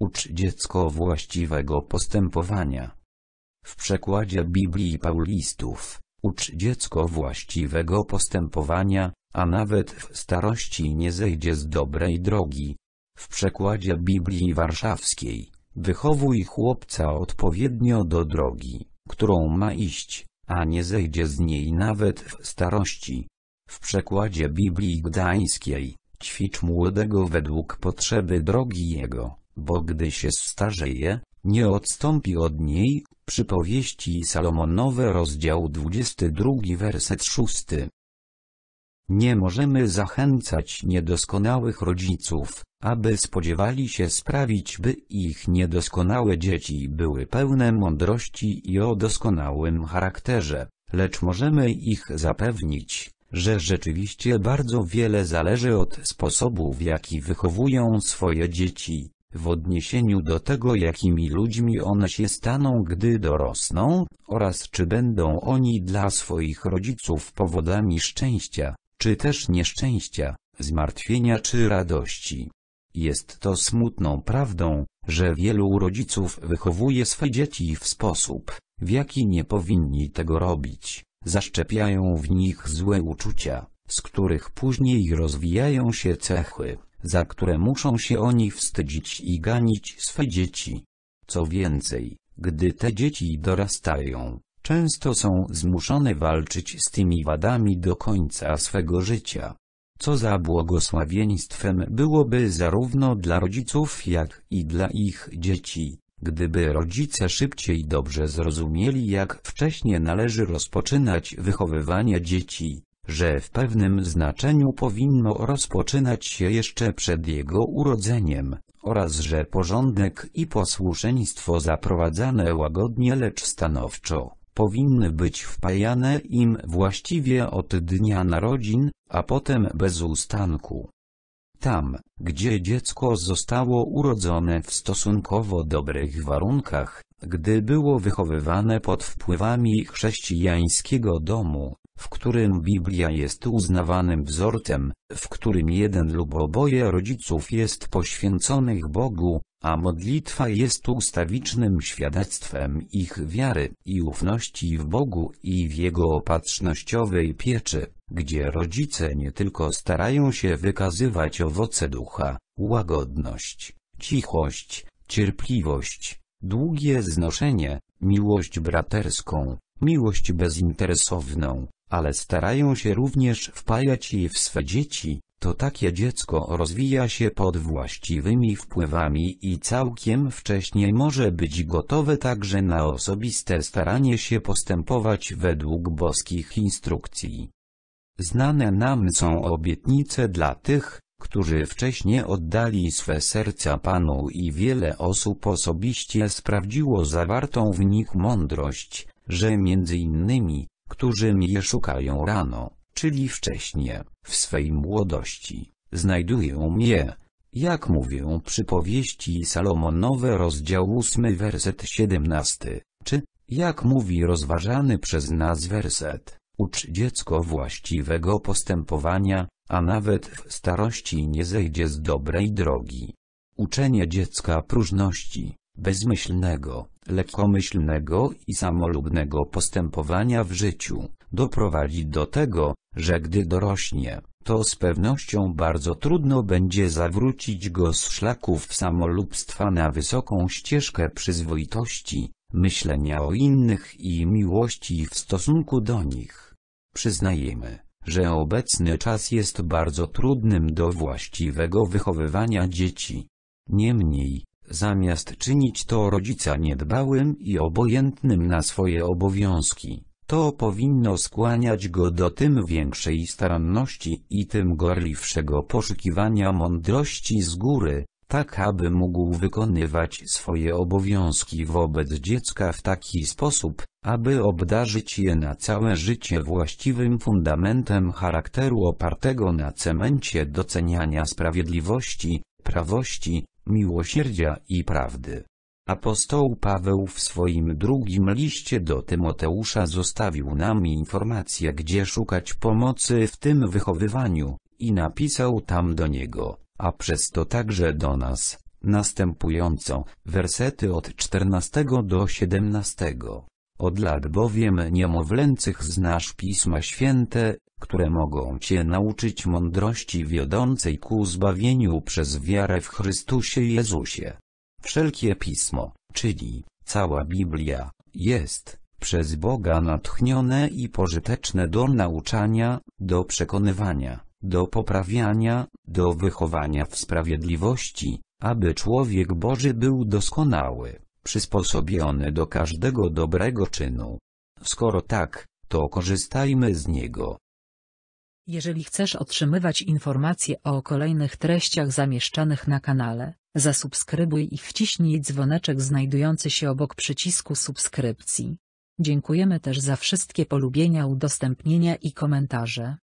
Ucz dziecko właściwego postępowania. W przekładzie Biblii Paulistów, ucz dziecko właściwego postępowania, a nawet w starości nie zejdzie z dobrej drogi. W przekładzie Biblii Warszawskiej, wychowuj chłopca odpowiednio do drogi, którą ma iść, a nie zejdzie z niej nawet w starości. W przekładzie Biblii Gdańskiej, ćwicz młodego według potrzeby drogi jego bo gdy się starzeje, nie odstąpi od niej, przypowieści Salomonowe rozdział 22 werset 6. Nie możemy zachęcać niedoskonałych rodziców, aby spodziewali się sprawić, by ich niedoskonałe dzieci były pełne mądrości i o doskonałym charakterze, lecz możemy ich zapewnić, że rzeczywiście bardzo wiele zależy od sposobu w jaki wychowują swoje dzieci w odniesieniu do tego jakimi ludźmi one się staną gdy dorosną, oraz czy będą oni dla swoich rodziców powodami szczęścia, czy też nieszczęścia, zmartwienia czy radości. Jest to smutną prawdą, że wielu rodziców wychowuje swe dzieci w sposób, w jaki nie powinni tego robić, zaszczepiają w nich złe uczucia, z których później rozwijają się cechy za które muszą się oni wstydzić i ganić swe dzieci. Co więcej, gdy te dzieci dorastają, często są zmuszone walczyć z tymi wadami do końca swego życia. Co za błogosławieństwem byłoby zarówno dla rodziców jak i dla ich dzieci, gdyby rodzice szybciej dobrze zrozumieli jak wcześnie należy rozpoczynać wychowywanie dzieci że w pewnym znaczeniu powinno rozpoczynać się jeszcze przed jego urodzeniem, oraz że porządek i posłuszeństwo zaprowadzane łagodnie lecz stanowczo, powinny być wpajane im właściwie od dnia narodzin, a potem bez ustanku. Tam, gdzie dziecko zostało urodzone w stosunkowo dobrych warunkach, gdy było wychowywane pod wpływami chrześcijańskiego domu, w którym Biblia jest uznawanym wzorcem, w którym jeden lub oboje rodziców jest poświęconych Bogu, a modlitwa jest ustawicznym świadectwem ich wiary i ufności w Bogu i w Jego opatrznościowej pieczy, gdzie rodzice nie tylko starają się wykazywać owoce ducha, łagodność, cichość, cierpliwość, długie znoszenie, miłość braterską, miłość bezinteresowną, ale starają się również wpajać je w swe dzieci, to takie dziecko rozwija się pod właściwymi wpływami i całkiem wcześnie może być gotowe także na osobiste staranie się postępować według boskich instrukcji. Znane nam są obietnice dla tych, którzy wcześniej oddali swe serca Panu i wiele osób osobiście sprawdziło zawartą w nich mądrość, że między innymi, którzy mnie szukają rano, czyli wcześnie, w swej młodości, znajdują mnie. Jak mówią przypowieści Salomonowe rozdział 8 werset 17, czy, jak mówi rozważany przez nas werset, ucz dziecko właściwego postępowania, a nawet w starości nie zejdzie z dobrej drogi. Uczenie dziecka próżności, bezmyślnego, lekkomyślnego i samolubnego postępowania w życiu, doprowadzi do tego, że gdy dorośnie, to z pewnością bardzo trudno będzie zawrócić go z szlaków samolubstwa na wysoką ścieżkę przyzwoitości, myślenia o innych i miłości w stosunku do nich. Przyznajemy, że obecny czas jest bardzo trudnym do właściwego wychowywania dzieci. Niemniej, Zamiast czynić to rodzica niedbałym i obojętnym na swoje obowiązki, to powinno skłaniać go do tym większej staranności i tym gorliwszego poszukiwania mądrości z góry, tak aby mógł wykonywać swoje obowiązki wobec dziecka w taki sposób, aby obdarzyć je na całe życie właściwym fundamentem charakteru opartego na cemencie doceniania sprawiedliwości, prawości, miłosierdzia i prawdy. Apostoł Paweł w swoim drugim liście do Tymoteusza zostawił nam informację gdzie szukać pomocy w tym wychowywaniu, i napisał tam do niego, a przez to także do nas, następująco, wersety od 14 do 17. Od lat bowiem niemowlęcych znasz Pisma Święte, które mogą Cię nauczyć mądrości wiodącej ku zbawieniu przez wiarę w Chrystusie Jezusie. Wszelkie Pismo, czyli cała Biblia, jest przez Boga natchnione i pożyteczne do nauczania, do przekonywania, do poprawiania, do wychowania w sprawiedliwości, aby człowiek Boży był doskonały przysposobiony do każdego dobrego czynu. Skoro tak, to korzystajmy z niego. Jeżeli chcesz otrzymywać informacje o kolejnych treściach zamieszczanych na kanale, zasubskrybuj i wciśnij dzwoneczek znajdujący się obok przycisku subskrypcji. Dziękujemy też za wszystkie polubienia, udostępnienia i komentarze.